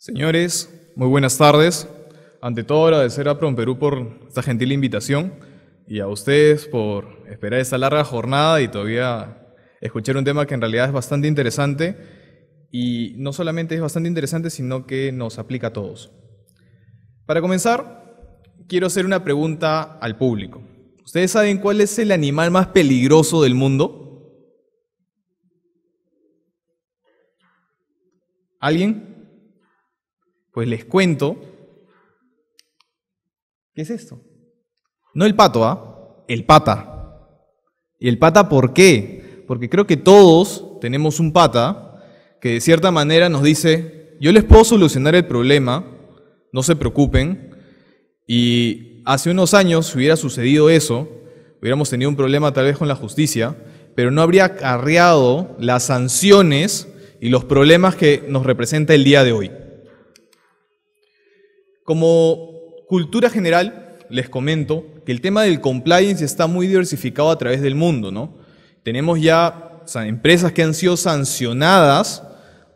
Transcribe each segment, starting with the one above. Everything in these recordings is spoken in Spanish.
Señores, muy buenas tardes. Ante todo, agradecer a perú por esta gentil invitación y a ustedes por esperar esta larga jornada y todavía escuchar un tema que en realidad es bastante interesante y no solamente es bastante interesante, sino que nos aplica a todos. Para comenzar, quiero hacer una pregunta al público. ¿Ustedes saben cuál es el animal más peligroso del mundo? ¿Alguien? pues les cuento. ¿Qué es esto? No el pato, ¿ah? El pata. ¿Y el pata por qué? Porque creo que todos tenemos un pata que de cierta manera nos dice, yo les puedo solucionar el problema, no se preocupen. Y hace unos años si hubiera sucedido eso, hubiéramos tenido un problema tal vez con la justicia, pero no habría acarreado las sanciones y los problemas que nos representa el día de hoy. Como cultura general, les comento que el tema del compliance está muy diversificado a través del mundo, ¿no? Tenemos ya empresas que han sido sancionadas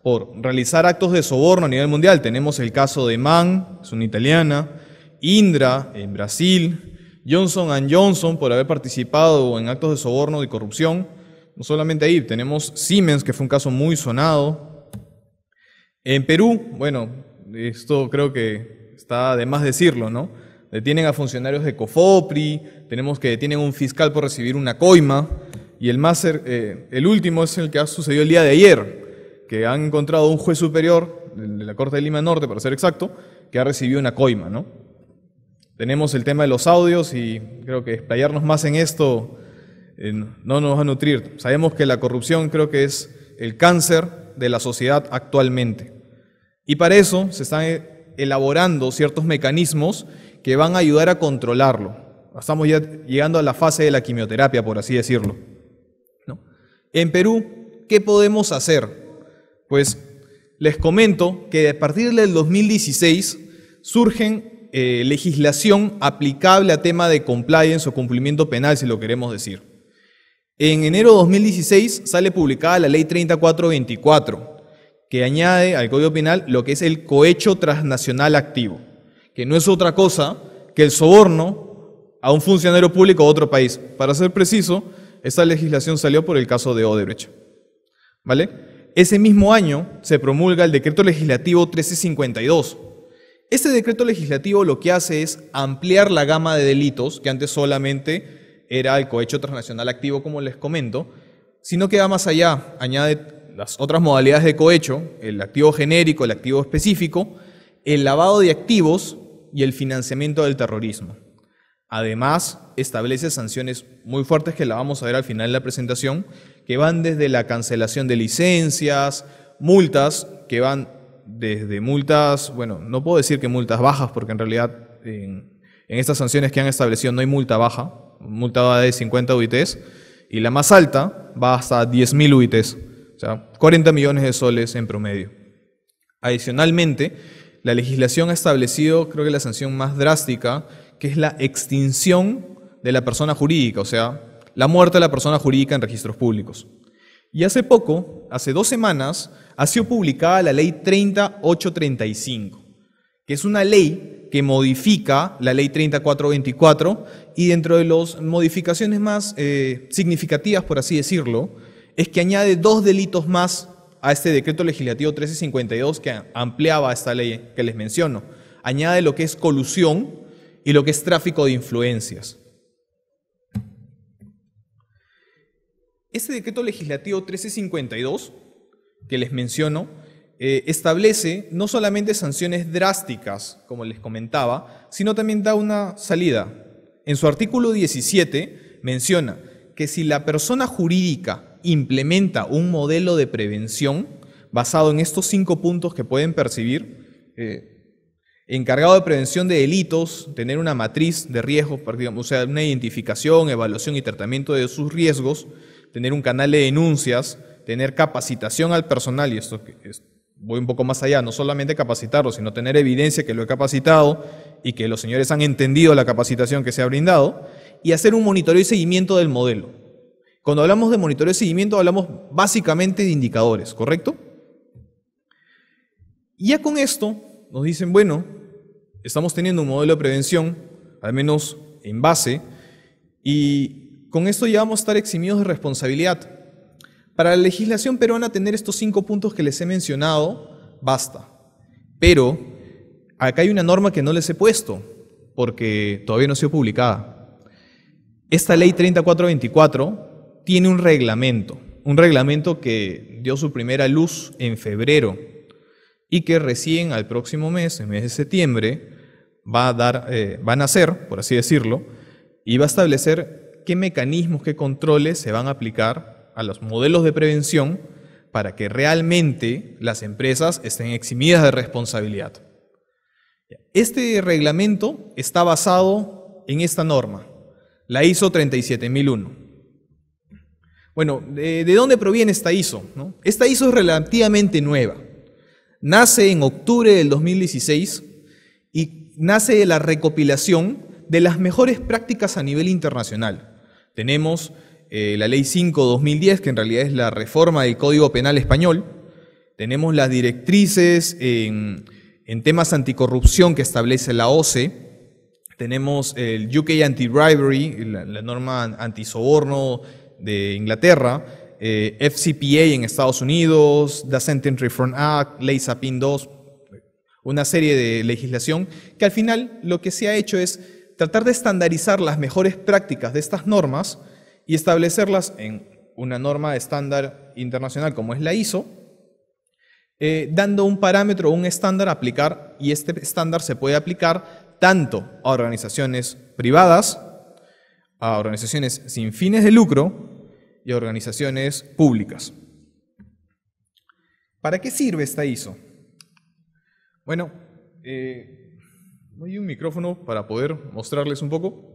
por realizar actos de soborno a nivel mundial. Tenemos el caso de MAN, es una italiana, Indra en Brasil, Johnson Johnson por haber participado en actos de soborno y corrupción. No solamente ahí, tenemos Siemens, que fue un caso muy sonado. En Perú, bueno, esto creo que está de más decirlo, ¿no? Detienen a funcionarios de Cofopri, tenemos que detienen a un fiscal por recibir una coima, y el, más, eh, el último es el que ha sucedido el día de ayer, que han encontrado un juez superior de la Corte de Lima Norte, para ser exacto, que ha recibido una coima, ¿no? Tenemos el tema de los audios y creo que explayarnos más en esto eh, no nos va a nutrir. Sabemos que la corrupción creo que es el cáncer de la sociedad actualmente. Y para eso se están eh, elaborando ciertos mecanismos que van a ayudar a controlarlo. Estamos ya llegando a la fase de la quimioterapia, por así decirlo. En Perú, ¿qué podemos hacer? Pues les comento que a partir del 2016 surgen eh, legislación aplicable a tema de compliance o cumplimiento penal, si lo queremos decir. En enero de 2016 sale publicada la Ley 3424, que añade al Código Penal lo que es el cohecho transnacional activo, que no es otra cosa que el soborno a un funcionario público de otro país. Para ser preciso, esta legislación salió por el caso de Odebrecht. ¿Vale? Ese mismo año se promulga el decreto legislativo 1352. Este decreto legislativo lo que hace es ampliar la gama de delitos, que antes solamente era el cohecho transnacional activo, como les comento, sino que va más allá, añade las otras modalidades de cohecho, el activo genérico, el activo específico, el lavado de activos y el financiamiento del terrorismo. Además, establece sanciones muy fuertes que la vamos a ver al final de la presentación, que van desde la cancelación de licencias, multas, que van desde multas, bueno, no puedo decir que multas bajas, porque en realidad en, estas sanciones que han establecido no hay multa baja, multa va de 50 UITs, y la más alta va hasta 10.000 UITs o sea, 40 millones de soles en promedio. Adicionalmente, la legislación ha establecido, creo que la sanción más drástica, que es la extinción de la persona jurídica, o sea, la muerte de la persona jurídica en registros públicos. Y hace poco, hace dos semanas, ha sido publicada la ley 3835, que es una ley que modifica la ley 3424 y dentro de las modificaciones más eh, significativas, por así decirlo, es que añade dos delitos más a este decreto legislativo 1352 que ampliaba esta ley que les menciono. Añade lo que es colusión y lo que es tráfico de influencias. Este decreto legislativo 1352 que les menciono eh, establece no solamente sanciones drásticas, como les comentaba, sino también da una salida. En su artículo 17 menciona que si la persona jurídica implementa un modelo de prevención basado en estos cinco puntos que pueden percibir. Eh, encargado de prevención de delitos, tener una matriz de riesgos, o sea, una identificación, evaluación y tratamiento de sus riesgos, tener un canal de denuncias, tener capacitación al personal, y esto voy un poco más allá, no solamente capacitarlo, sino tener evidencia que lo he capacitado y que los señores han entendido la capacitación que se ha brindado, y hacer un monitoreo y seguimiento del modelo. Cuando hablamos de monitoreo de seguimiento, hablamos básicamente de indicadores, ¿correcto? Y ya con esto nos dicen, bueno, estamos teniendo un modelo de prevención, al menos en base, y con esto ya vamos a estar eximidos de responsabilidad. Para la legislación peruana tener estos cinco puntos que les he mencionado, basta. Pero acá hay una norma que no les he puesto, porque todavía no ha sido publicada. Esta ley 3424 tiene un reglamento, un reglamento que dio su primera luz en febrero y que recién al próximo mes, en mes de septiembre, va a dar, eh, van a por así decirlo, y va a establecer qué mecanismos, qué controles se van a aplicar a los modelos de prevención para que realmente las empresas estén eximidas de responsabilidad. Este reglamento está basado en esta norma, la ISO 37001. Bueno, ¿de, dónde proviene esta ISO? Esta ISO es relativamente nueva. Nace en octubre del 2016 y nace de la recopilación de las mejores prácticas a nivel internacional. Tenemos eh, la Ley 5-2010, que en realidad es la reforma del Código Penal Español. Tenemos las directrices en, temas anticorrupción que establece la OCE. Tenemos el UK Anti-Bribery, la, la norma antisoborno de Inglaterra, eh, FCPA en Estados Unidos, The Sentinel Reform Act, Ley Sapin 2, una serie de legislación que al final lo que se ha hecho es tratar de estandarizar las mejores prácticas de estas normas y establecerlas en una norma estándar internacional como es la ISO, eh, dando un parámetro, un estándar a aplicar, y este estándar se puede aplicar tanto a organizaciones privadas a organizaciones sin fines de lucro y a organizaciones públicas. ¿Para qué sirve esta ISO? Bueno, eh, hay un micrófono para poder mostrarles un poco.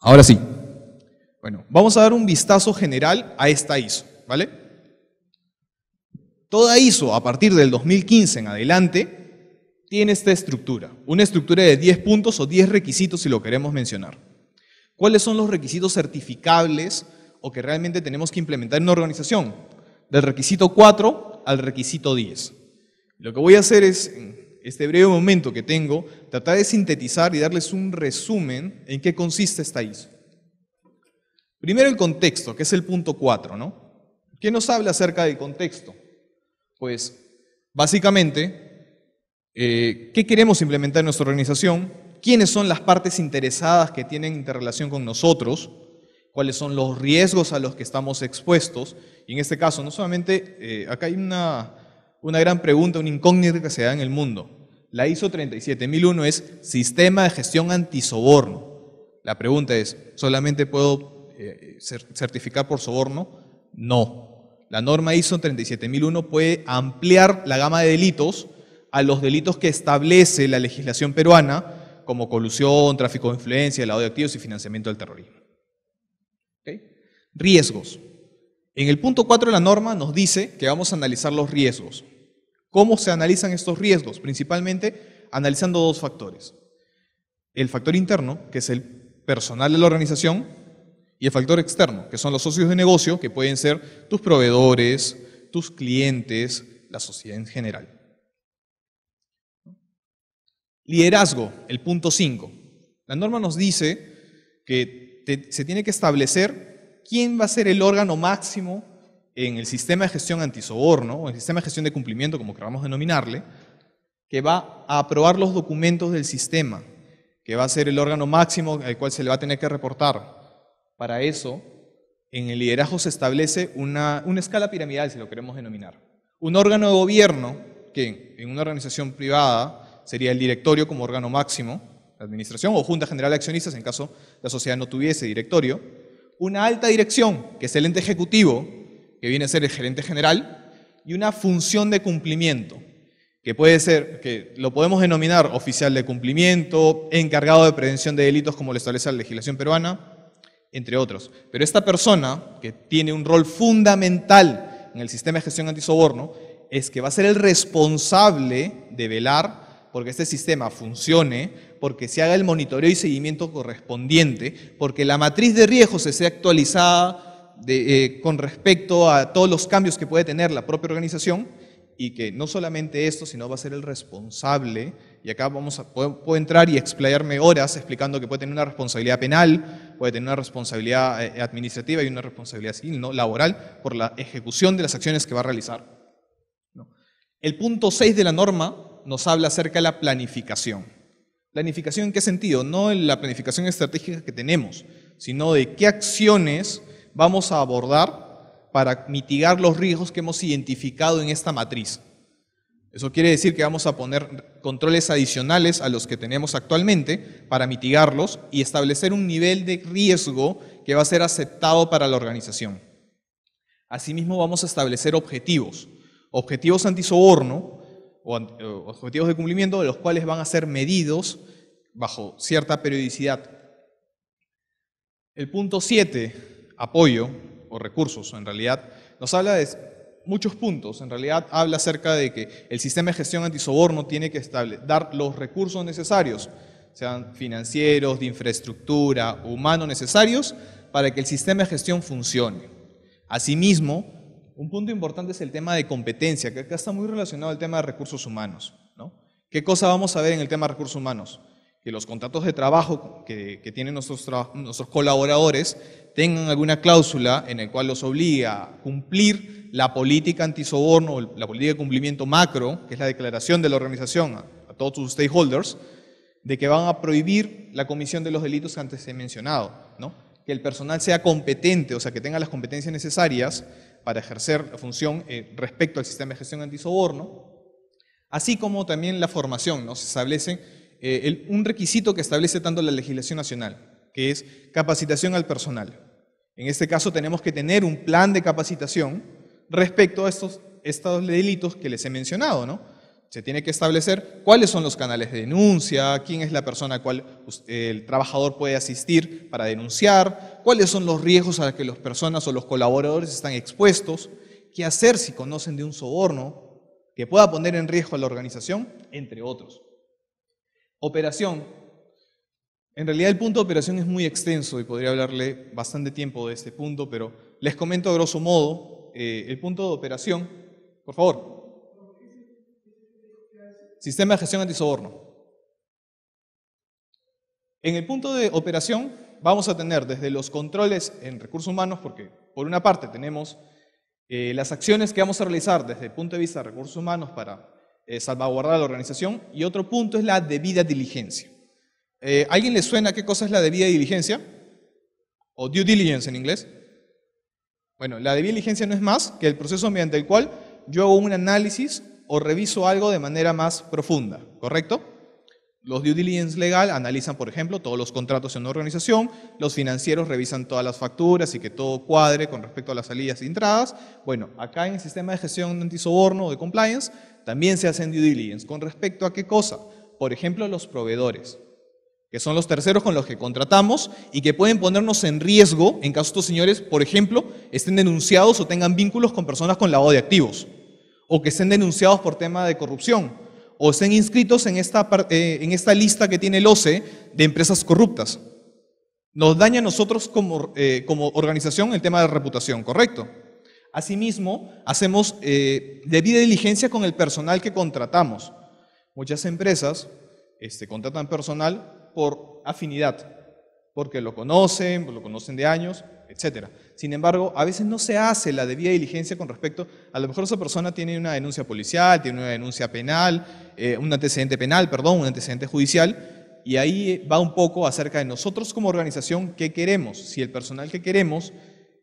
Ahora sí. Bueno, vamos a dar un vistazo general a esta ISO, ¿vale? Toda ISO a partir del 2015 en adelante tiene esta estructura, una estructura de 10 puntos o 10 requisitos si lo queremos mencionar. ¿Cuáles son los requisitos certificables o que realmente tenemos que implementar en una organización? Del requisito 4 al requisito 10. Lo que voy a hacer es, en este breve momento que tengo, tratar de sintetizar y darles un resumen en qué consiste esta ISO. Primero el contexto, que es el punto 4, ¿no? ¿Qué nos habla acerca del contexto? Pues básicamente, eh, ¿qué queremos implementar en nuestra organización? ¿Quiénes son las partes interesadas que tienen interrelación con nosotros? ¿Cuáles son los riesgos a los que estamos expuestos? Y en este caso, no solamente, eh, acá hay una, gran pregunta, una incógnita que se da en el mundo. La ISO 37001 es Sistema de Gestión Antisoborno. La pregunta es, ¿solamente puedo eh, certificar por soborno? No. La norma ISO 37001 puede ampliar la gama de delitos a los delitos que establece la legislación peruana, como colusión, tráfico de influencia, lavado de activos y financiamiento del terrorismo. Riesgos. En el punto 4 de la norma nos dice que vamos a analizar los riesgos. ¿Cómo se analizan estos riesgos? Principalmente analizando dos factores. El factor interno, que es el personal de la organización, y el factor externo, que son los socios de negocio, que pueden ser tus proveedores, tus clientes, la sociedad en general. Liderazgo, el punto 5. La norma nos dice que se tiene que establecer quién va a ser el órgano máximo en el sistema de gestión antisoborno, o el sistema de gestión de cumplimiento, como queramos denominarle, que va a aprobar los documentos del sistema, que va a ser el órgano máximo al cual se le va a tener que reportar, para eso, en el liderazgo se establece una, escala piramidal, si lo queremos denominar. Un órgano de gobierno, que en una organización privada sería el directorio como órgano máximo, la administración o junta general de accionistas en caso la sociedad no tuviese directorio, una alta dirección, que es el ente ejecutivo, que viene a ser el gerente general, y una función de cumplimiento, que puede ser, que lo podemos denominar oficial de cumplimiento, encargado de prevención de delitos como lo establece la legislación peruana, entre otros. Pero esta persona, que tiene un rol fundamental en el sistema de gestión antisoborno, es que va a ser el responsable de velar porque este sistema funcione, porque se haga el monitoreo y seguimiento correspondiente, porque la matriz de riesgos se sea actualizada eh, con respecto a todos los cambios que puede tener la propia organización y que no solamente esto, sino va a ser el responsable, y acá vamos a, puedo, puedo entrar y explayarme horas explicando que puede tener una responsabilidad penal, puede tener una responsabilidad eh, administrativa y una responsabilidad ¿no? laboral, por la ejecución de las acciones que va a realizar. El punto 6 de la norma nos habla acerca de la planificación. ¿Planificación en qué sentido? No en la planificación estratégica que tenemos, sino de qué acciones vamos a abordar para mitigar los riesgos que hemos identificado en esta matriz. Eso quiere decir que vamos a poner controles adicionales a los que tenemos actualmente para mitigarlos y establecer un nivel de riesgo que va a ser aceptado para la organización. Asimismo, vamos a establecer objetivos, objetivos antisoborno o eh, objetivos de cumplimiento, de los cuales van a ser medidos bajo cierta periodicidad. El punto 7, apoyo o recursos en realidad, nos habla de muchos puntos. En realidad habla acerca de que el sistema de gestión antisoborno tiene que establecer dar los recursos necesarios, sean financieros, de infraestructura, humanos necesarios, para que el sistema de gestión funcione. Asimismo, un punto importante es el tema de competencia, que acá está muy relacionado al tema de recursos humanos. ¿Qué cosa vamos a ver en el tema de recursos humanos? que los contratos de trabajo que, tienen nuestros, colaboradores tengan alguna cláusula en el cual los obliga a cumplir la política antisoborno, la política de cumplimiento macro, que es la declaración de la organización a, todos sus stakeholders, de que van a prohibir la comisión de los delitos que antes he mencionado, que el personal sea competente, o sea, que tenga las competencias necesarias para ejercer la función eh, respecto al sistema de gestión antisoborno, así como también la formación, ¿no? se establecen eh, un requisito que establece tanto la legislación nacional, que es capacitación al personal. En este caso tenemos que tener un plan de capacitación respecto a estos, estos delitos que les he mencionado, ¿no? Se tiene que establecer cuáles son los canales de denuncia, quién es la persona a cual el trabajador puede asistir para denunciar, cuáles son los riesgos a los que las personas o los colaboradores están expuestos, qué hacer si conocen de un soborno que pueda poner en riesgo a la organización, entre otros. Operación. En realidad el punto de operación es muy extenso y podría hablarle bastante tiempo de este punto, pero les comento a grosso modo eh, el punto de operación. Por favor. Sistema de gestión antisoborno. En el punto de operación vamos a tener desde los controles en recursos humanos, porque por una parte tenemos eh, las acciones que vamos a realizar desde el punto de vista de recursos humanos para eh, salvaguardar la organización. Y otro punto es la debida diligencia. Eh, ¿Alguien le suena qué cosa es la debida diligencia? O due diligence en inglés. Bueno, la debida diligencia no es más que el proceso mediante el cual yo hago un análisis o reviso algo de manera más profunda, ¿correcto? Los due diligence legal analizan, por ejemplo, todos los contratos en una organización, los financieros revisan todas las facturas y que todo cuadre con respecto a las salidas y entradas. Bueno, acá en el sistema de gestión de antisoborno o de compliance también se hacen due diligence. ¿Con respecto a qué cosa? Por ejemplo, los proveedores, que son los terceros con los que contratamos y que pueden ponernos en riesgo en caso de estos señores, por ejemplo, estén denunciados o tengan vínculos con personas con lavado de activos o que estén denunciados por tema de corrupción o estén inscritos eh, en esta, lista que tiene el OCE de empresas corruptas. Nos daña a nosotros como, eh, organización el tema de reputación, ¿correcto? Asimismo, hacemos eh, debida diligencia con el personal que contratamos. Muchas empresas este, contratan personal por afinidad, porque lo conocen, pues, lo conocen de años, etc. Sin embargo, a veces no se hace la debida diligencia con respecto, a lo mejor esa persona tiene una denuncia policial, tiene una denuncia penal, eh, un antecedente penal, perdón, un antecedente judicial, y ahí va un poco acerca de nosotros como organización qué queremos, si el personal que queremos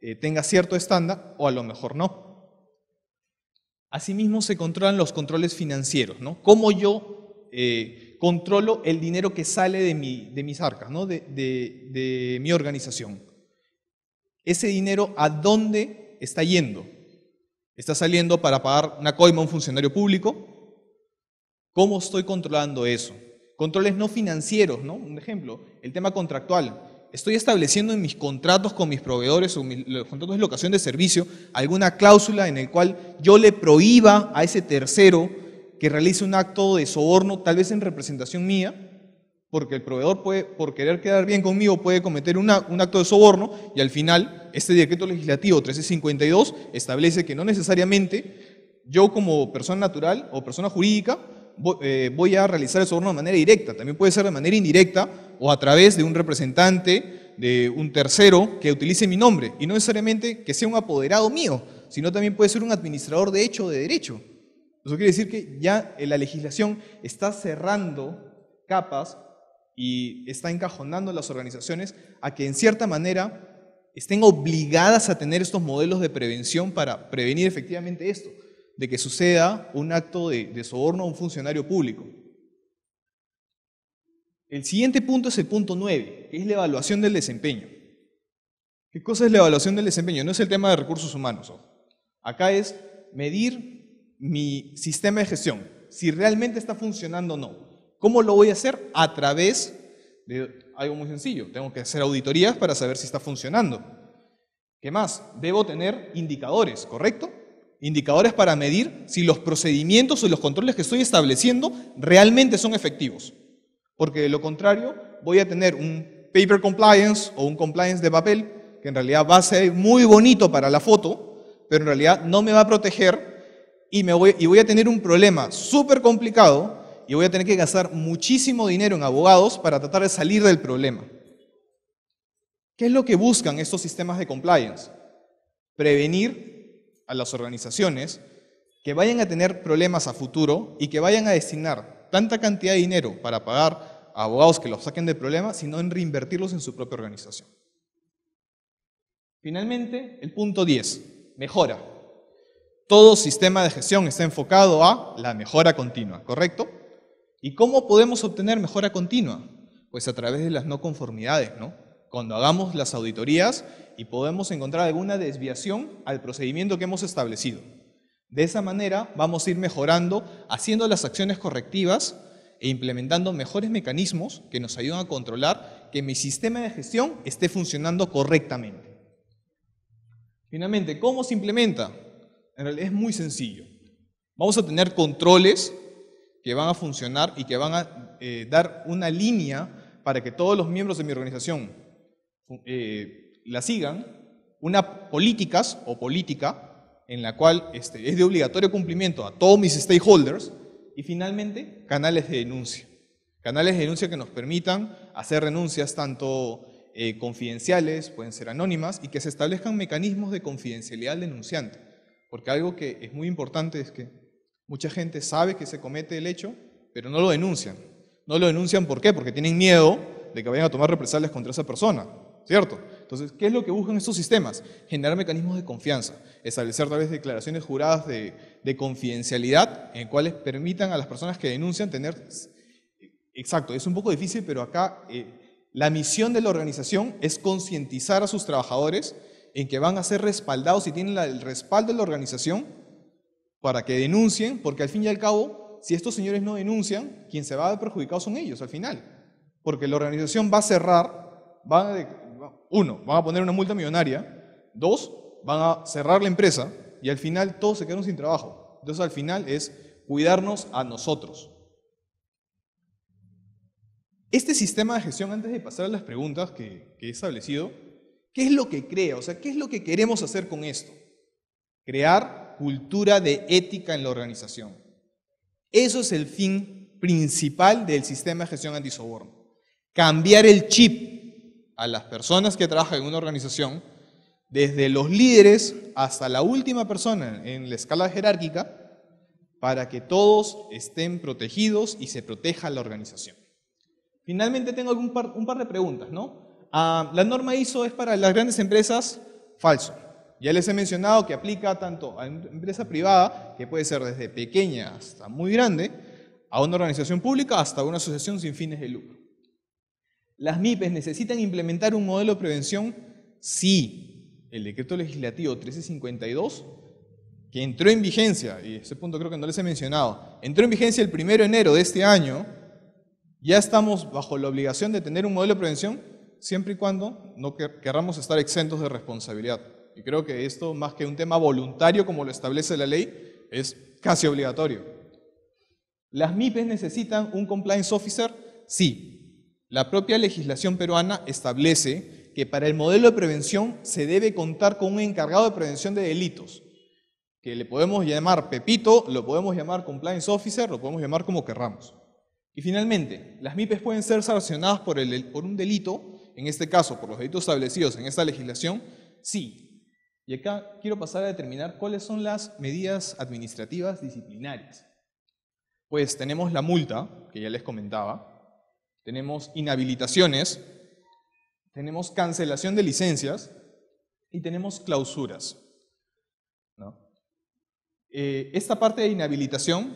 eh, tenga cierto estándar o a lo mejor no. Asimismo se controlan los controles financieros, ¿no? ¿Cómo yo... Eh, controlo el dinero que sale de, mi, de mis arcas, ¿no? de, de, mi organización. Ese dinero, ¿a dónde está yendo? ¿Está saliendo para pagar una coima a un funcionario público? ¿Cómo estoy controlando eso? Controles no financieros, ¿no? Un ejemplo, el tema contractual estoy estableciendo en mis contratos con mis proveedores o mis, los contratos de locación de servicio alguna cláusula en la cual yo le prohíba a ese tercero que realice un acto de soborno, tal vez en representación mía, porque el proveedor puede, por querer quedar bien conmigo, puede cometer un acto de soborno y al final este decreto legislativo 1352 establece que no necesariamente yo como persona natural o persona jurídica voy, eh, voy a realizar el soborno de manera directa, también puede ser de manera indirecta o a través de un representante, de un tercero que utilice mi nombre y no necesariamente que sea un apoderado mío, sino también puede ser un administrador de hecho o de derecho. Eso quiere decir que ya eh, la legislación está cerrando capas y está encajonando a las organizaciones a que en cierta manera estén obligadas a tener estos modelos de prevención para prevenir efectivamente esto, de que suceda un acto de, soborno a un funcionario público. El siguiente punto es el punto 9, que es la evaluación del desempeño. ¿Qué cosa es la evaluación del desempeño? No es el tema de recursos humanos. Acá es medir mi sistema de gestión, si realmente está funcionando o no. ¿Cómo lo voy a hacer? A través de algo muy sencillo. Tengo que hacer auditorías para saber si está funcionando. ¿Qué más? Debo tener indicadores, ¿correcto? Indicadores para medir si los procedimientos o los controles que estoy estableciendo realmente son efectivos. Porque de lo contrario, voy a tener un paper compliance o un compliance de papel, que en realidad va a ser muy bonito para la foto, pero en realidad no me va a proteger y, me voy, y voy a tener un problema súper complicado y voy a tener que gastar muchísimo dinero en abogados para tratar de salir del problema. ¿Qué es lo que buscan estos sistemas de compliance? Prevenir a las organizaciones que vayan a tener problemas a futuro y que vayan a destinar tanta cantidad de dinero para pagar a abogados que los saquen del problema, sino en reinvertirlos en su propia organización. Finalmente, el punto 10, mejora todo sistema de gestión está enfocado a la mejora continua, ¿correcto? ¿Y cómo podemos obtener mejora continua? Pues a través de las no conformidades, ¿no? Cuando hagamos las auditorías y podemos encontrar alguna desviación al procedimiento que hemos establecido. De esa manera vamos a ir mejorando, haciendo las acciones correctivas e implementando mejores mecanismos que nos ayudan a controlar que mi sistema de gestión esté funcionando correctamente. Finalmente, ¿cómo se implementa? En realidad es muy sencillo. Vamos a tener controles que van a funcionar y que van a eh, dar una línea para que todos los miembros de mi organización eh, la sigan, una políticas o política en la cual este, es de obligatorio cumplimiento a todos mis stakeholders y finalmente canales de denuncia. Canales de denuncia que nos permitan hacer renuncias tanto eh, confidenciales, pueden ser anónimas, y que se establezcan mecanismos de confidencialidad al denunciante. Porque algo que es muy importante es que mucha gente sabe que se comete el hecho, pero no lo denuncian. No lo denuncian ¿por qué? Porque tienen miedo de que vayan a tomar represalias contra esa persona, ¿cierto? Entonces, ¿qué es lo que buscan estos sistemas? Generar mecanismos de confianza, establecer tal vez declaraciones juradas de, confidencialidad en cuales permitan a las personas que denuncian tener... Exacto, es un poco difícil, pero acá eh, la misión de la organización es concientizar a sus trabajadores en que van a ser respaldados y tienen el respaldo de la organización para que denuncien, porque al fin y al cabo, si estos señores no denuncian, quien se va a ver perjudicado son ellos al final, porque la organización va a cerrar, van a, uno, van a poner una multa millonaria, dos, van a cerrar la empresa y al final todos se quedaron sin trabajo. Entonces al final es cuidarnos a nosotros. Este sistema de gestión, antes de pasar a las preguntas que he establecido, ¿Qué es lo que crea? O sea, ¿qué es lo que queremos hacer con esto? Crear cultura de ética en la organización. Eso es el fin principal del sistema de gestión antisoborno. Cambiar el chip a las personas que trabajan en una organización, desde los líderes hasta la última persona en la escala jerárquica, para que todos estén protegidos y se proteja la organización. Finalmente tengo un par, un par de preguntas, ¿no? Ah, la norma ISO es para las grandes empresas, falso. Ya les he mencionado que aplica tanto a una em-, empresa privada, que puede ser desde pequeña hasta muy grande, a una organización pública hasta una asociación sin fines de lucro. ¿Las MIPES necesitan implementar un modelo de prevención? Sí. El decreto legislativo 1352, que entró en vigencia, y ese punto creo que no les he mencionado, entró en vigencia el 1 de enero de este año, ya estamos bajo la obligación de tener un modelo de prevención siempre y cuando no querramos estar exentos de responsabilidad. Y creo que esto, más que un tema voluntario como lo establece la ley, es casi obligatorio. ¿Las MIPES necesitan un compliance officer? Sí. La propia legislación peruana establece que para el modelo de prevención se debe contar con un encargado de prevención de delitos, que le podemos llamar Pepito, lo podemos llamar compliance officer, lo podemos llamar como querramos. Y finalmente, las MIPES pueden ser sancionadas por, por un delito en este caso, por los delitos establecidos en esta legislación, sí. Y acá quiero pasar a determinar cuáles son las medidas administrativas disciplinarias. Pues tenemos la multa, que ya les comentaba, tenemos inhabilitaciones, tenemos cancelación de licencias y tenemos clausuras. Eh, esta parte de inhabilitación,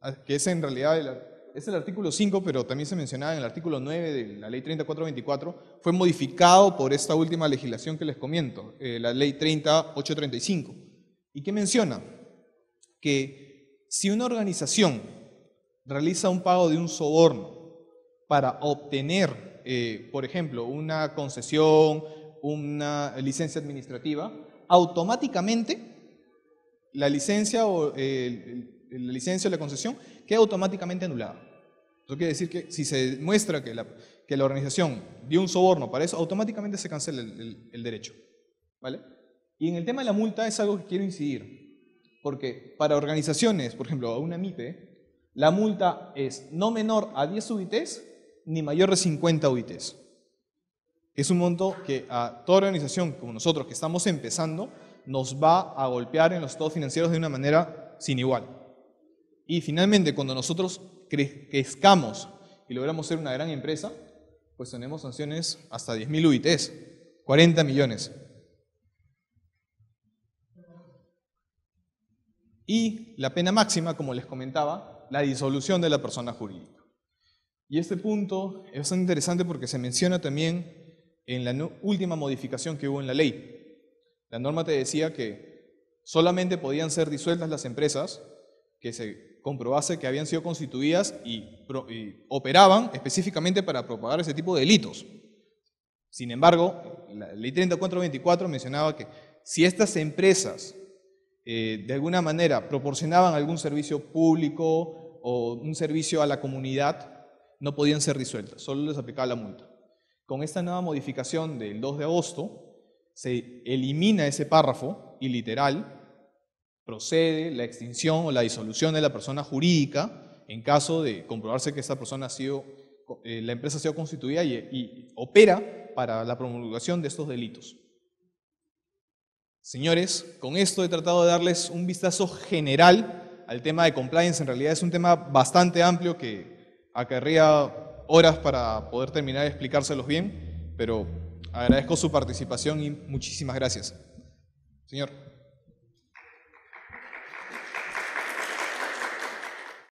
ah, que es en realidad la es el artículo 5, pero también se mencionaba en el artículo 9 de la ley 3424, fue modificado por esta última legislación que les comento, eh, la ley 3835, ¿Y qué menciona? Que si una organización realiza un pago de un soborno para obtener, eh, por ejemplo, una concesión, una licencia administrativa, automáticamente la licencia o el la licencia o la concesión, queda automáticamente anulada. Eso quiere decir que si se demuestra que la, que organización dio un soborno para eso, automáticamente se cancela el, derecho. ¿Vale? Y en el tema de la multa es algo que quiero incidir, porque para organizaciones, por ejemplo, a una MIPE, la multa es no menor a 10 UITs ni mayor de 50 UITs. Es un monto que a toda organización como nosotros que estamos empezando nos va a golpear en los estados financieros de una manera sin igual. Y finalmente, cuando nosotros crezcamos y logramos ser una gran empresa, pues tenemos sanciones hasta 10.000 UITs, 40 millones. Y la pena máxima, como les comentaba, la disolución de la persona jurídica. Y este punto es bastante interesante porque se menciona también en la última modificación que hubo en la ley. La norma te decía que solamente podían ser disueltas las empresas que se comprobase que habían sido constituidas y, operaban específicamente para propagar ese tipo de delitos. Sin embargo, la ley 3424 mencionaba que si estas empresas eh, de alguna manera proporcionaban algún servicio público o un servicio a la comunidad, no podían ser disueltas, solo les aplicaba la multa. Con esta nueva modificación del 2 de agosto, se elimina ese párrafo y literal procede la extinción o la disolución de la persona jurídica en caso de comprobarse que esa persona ha sido, eh, la empresa ha sido constituida y, opera para la promulgación de estos delitos. Señores, con esto he tratado de darles un vistazo general al tema de compliance. En realidad es un tema bastante amplio que acarría horas para poder terminar de explicárselos bien, pero agradezco su participación y muchísimas gracias. Señor.